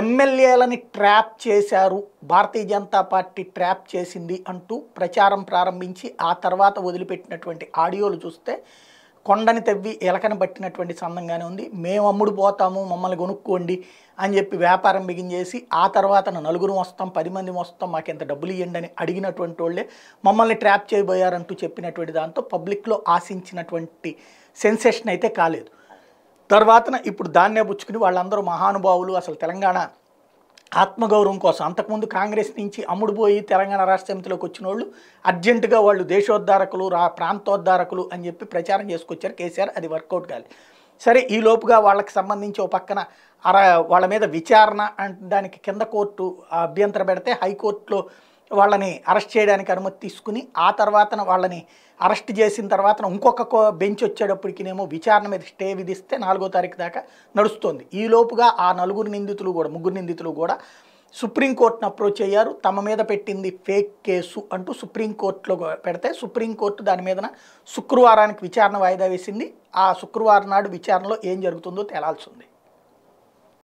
ఎమ్మెల్యేలని ట్రాప్ చేశారు భారతీయ Janata party trap చేసింది అంటూ ప్రచారం ప్రారంభించి ఆ తర్వాత వదిలిపెట్టినటువంటి ఆడియోలు చూస్తే కొండని తవ్వి ఎలకని పట్టినటువంటి సందంగానే ఉంది మేము అమ్ముడు పోతాము మమ్మల్ని కొనుక్కోండి అని చెప్పి వ్యాపారం బిగించేసి ఆ తర్వాత నలుగురు వస్తాం పది మంది వస్తాం మాకు ఎంత డబ్బులు ఇవ్వండి అని అడిగినటువంటి వాళ్ళే మమ్మల్ని ట్రాప్ చేయబోయారంటూ చెప్పినటువంటి దాంతో పబ్లిక్లో ఆశించినటువంటి సెన్సేషన్ అయితే కాలేదు తర్వాతన ఇప్పుడు దాన్నే పుచ్చుకుని వాళ్ళందరూ మహానుభావులు అసలు తెలంగాణ ఆత్మగౌరవం కోసం అంతకుముందు కాంగ్రెస్ నుంచి అమ్ముడుపోయి తెలంగాణ రాష్ట్ర సమితిలోకి వచ్చిన వాళ్ళు అర్జెంటుగా వాళ్ళు దేశోద్ధారకులు రా ప్రాంతోద్ధారకులు అని చెప్పి ప్రచారం చేసుకొచ్చారు కేసీఆర్ అది వర్కౌట్ కాదు సరే ఈ లోపుగా వాళ్ళకి సంబంధించి ఓ పక్కన అర వాళ్ళ మీద విచారణ దానికి కింద కోర్టు అభ్యంతర పెడితే హైకోర్టులో వాళ్ళని అరెస్ట్ చేయడానికి అనుమతి తీసుకుని ఆ తర్వాత వాళ్ళని అరెస్ట్ చేసిన తర్వాత ఇంకొక బెంచ్ వచ్చేటప్పటికినేమో విచారణ మీద స్టే విధిస్తే నాలుగో తారీఖు దాకా ఈ ఈలోపుగా ఆ నలుగురు నిందితులు కూడా ముగ్గురు నిందితులు కూడా సుప్రీంకోర్టును అప్రోచ్ అయ్యారు తమ మీద పెట్టింది ఫేక్ కేసు అంటూ సుప్రీంకోర్టులో పెడితే సుప్రీంకోర్టు దాని మీదన శుక్రవారానికి విచారణ వాయిదా వేసింది ఆ శుక్రవారం నాడు విచారణలో ఏం జరుగుతుందో తేలాల్సి ఉంది